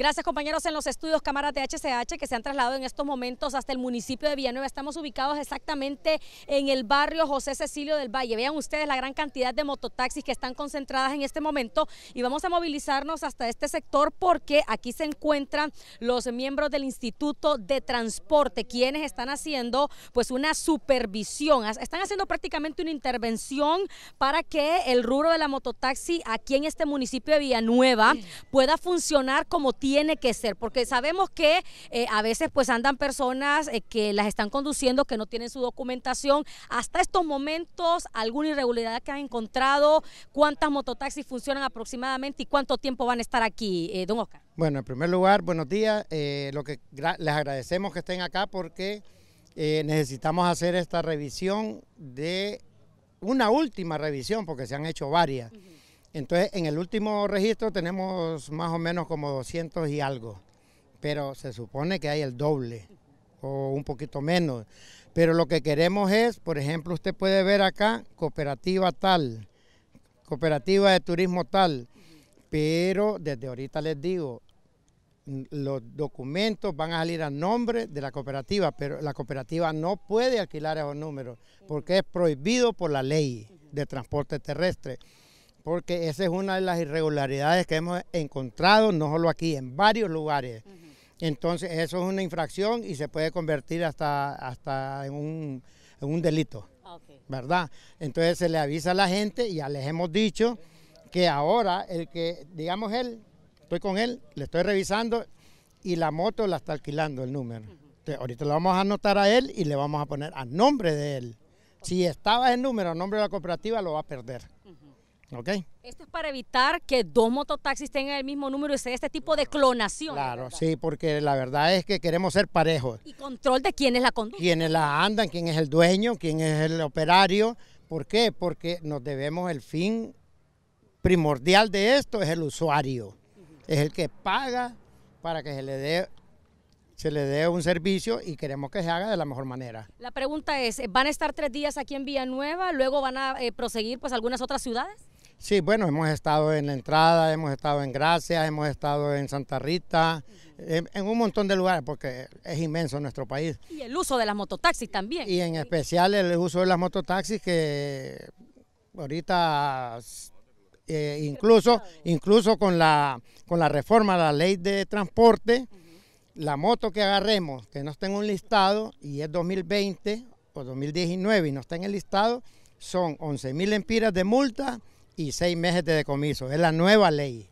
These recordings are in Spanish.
Gracias compañeros en los estudios cámaras de HCH que se han trasladado en estos momentos hasta el municipio de Villanueva. Estamos ubicados exactamente en el barrio José Cecilio del Valle. Vean ustedes la gran cantidad de mototaxis que están concentradas en este momento y vamos a movilizarnos hasta este sector porque aquí se encuentran los miembros del Instituto de Transporte quienes están haciendo pues una supervisión, están haciendo prácticamente una intervención para que el rubro de la mototaxi aquí en este municipio de Villanueva pueda funcionar como tiene tiene que ser, porque sabemos que eh, a veces pues andan personas eh, que las están conduciendo, que no tienen su documentación. Hasta estos momentos, alguna irregularidad que han encontrado, cuántas mototaxis funcionan aproximadamente y cuánto tiempo van a estar aquí, eh, don Oscar. Bueno, en primer lugar, buenos días. lo que les agradecemos que estén acá porque necesitamos hacer esta revisión de una última revisión, porque se han hecho varias. Entonces, en el último registro tenemos más o menos como 200 y algo, pero se supone que hay el doble o un poquito menos. Pero lo que queremos es, por ejemplo, usted puede ver acá, cooperativa tal, cooperativa de turismo tal, pero desde ahorita les digo, los documentos van a salir a nombre de la cooperativa, pero la cooperativa no puede alquilar esos números porque es prohibido por la ley de transporte terrestre porque esa es una de las irregularidades que hemos encontrado, no solo aquí, en varios lugares. Entonces, eso es una infracción y se puede convertir hasta, hasta en, un, delito, ah, ¿verdad? Entonces, se le avisa a la gente, y ya les hemos dicho que ahora el que, digamos él, estoy con él, le estoy revisando y la moto la está alquilando el número. ahorita lo vamos a anotar a él y le vamos a poner a nombre de él. Si estaba el número a nombre de la cooperativa, lo va a perder. Esto es para evitar que dos mototaxis tengan el mismo número y sea este tipo de clonación. Claro, sí, porque la verdad es que queremos ser parejos. Y control de quién es la conducta. Quiénes la andan, quién es el dueño, quién es el operario. ¿Por qué? Porque nos debemos el fin primordial de esto es el usuario. Es el que paga para que se le dé se le dé un servicio y queremos que se haga de la mejor manera. La pregunta es, ¿van a estar tres días aquí en Villanueva? ¿Luego van a eh, proseguir pues algunas otras ciudades? Sí, bueno, hemos estado en la entrada, hemos estado en Gracia, hemos estado en Santa Rita, en, un montón de lugares porque es inmenso nuestro país. Y el uso de las mototaxis también. Y en especial el uso de las mototaxis que ahorita eh, incluso incluso con la con la reforma de la ley de transporte, la moto que agarremos que no está en un listado y es 2020 o 2019 y no está en el listado son 11.000 empiras de multa y seis meses de decomiso. Es la nueva ley.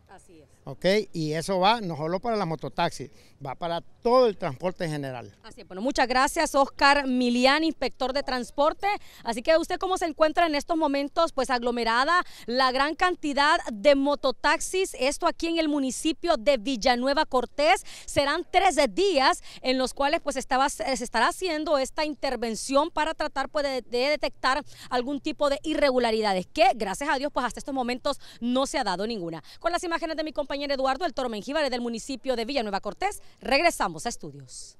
¿ok? Y eso va no solo para la mototaxi, va para todo el transporte en general. Así bueno, muchas gracias Oscar Milian, inspector de transporte. Así que usted cómo se encuentra en estos momentos, pues aglomerada la gran cantidad de mototaxis, esto aquí en el municipio de Villanueva Cortés. Serán 13 días en los cuales pues eh, se estará haciendo esta intervención para tratar pues, de detectar algún tipo de irregularidades, que gracias a Dios pues hasta estos momentos no se ha dado ninguna. Con las imágenes de mi compañero Eduardo El Toro Menjíbares del municipio de Villanueva Cortés. Regresamos a estudios.